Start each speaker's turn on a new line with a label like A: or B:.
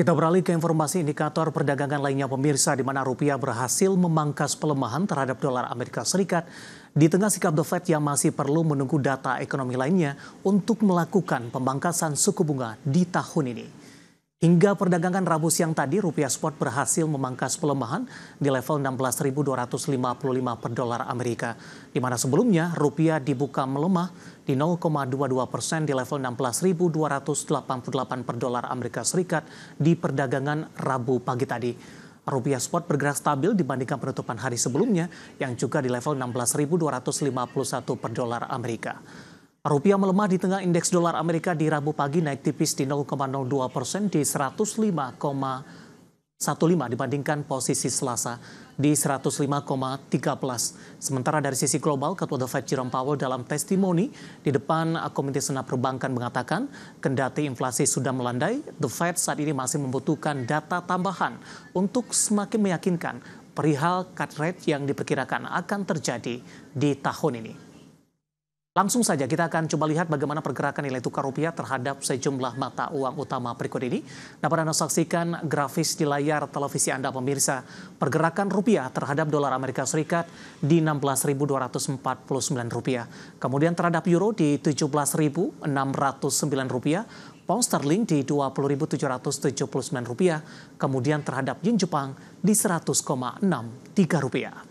A: Kita beralih ke informasi indikator perdagangan lainnya pemirsa di mana rupiah berhasil memangkas pelemahan terhadap dolar Amerika Serikat di tengah sikap The Fed yang masih perlu menunggu data ekonomi lainnya untuk melakukan pembangkasan suku bunga di tahun ini. Hingga perdagangan Rabu siang tadi, rupiah spot berhasil memangkas pelemahan di level 16.255 per dolar Amerika, di mana sebelumnya rupiah dibuka melemah di 0,22 persen di level 16.288 per dolar Amerika Serikat di perdagangan Rabu pagi tadi. Rupiah spot bergerak stabil dibandingkan penutupan hari sebelumnya yang juga di level 16.251 per dolar Amerika. Rupiah melemah di tengah indeks dolar Amerika di Rabu pagi naik tipis di 0,02 persen di 105,15 dibandingkan posisi Selasa di 105,13. Sementara dari sisi global, Ketua The Fed Jerome Powell dalam testimoni di depan Komite Senat Perbankan mengatakan, kendati inflasi sudah melandai, The Fed saat ini masih membutuhkan data tambahan untuk semakin meyakinkan perihal cut rate yang diperkirakan akan terjadi di tahun ini. Langsung saja kita akan coba lihat bagaimana pergerakan nilai tukar rupiah terhadap sejumlah mata uang utama berikut ini. Dapat Anda saksikan grafis di layar televisi Anda pemirsa. Pergerakan rupiah terhadap dolar Amerika Serikat di 16.249 rupiah. Kemudian terhadap euro di 17.609 rupiah. Pound sterling di 20.779 rupiah. Kemudian terhadap yen Jepang di 100,63 rupiah.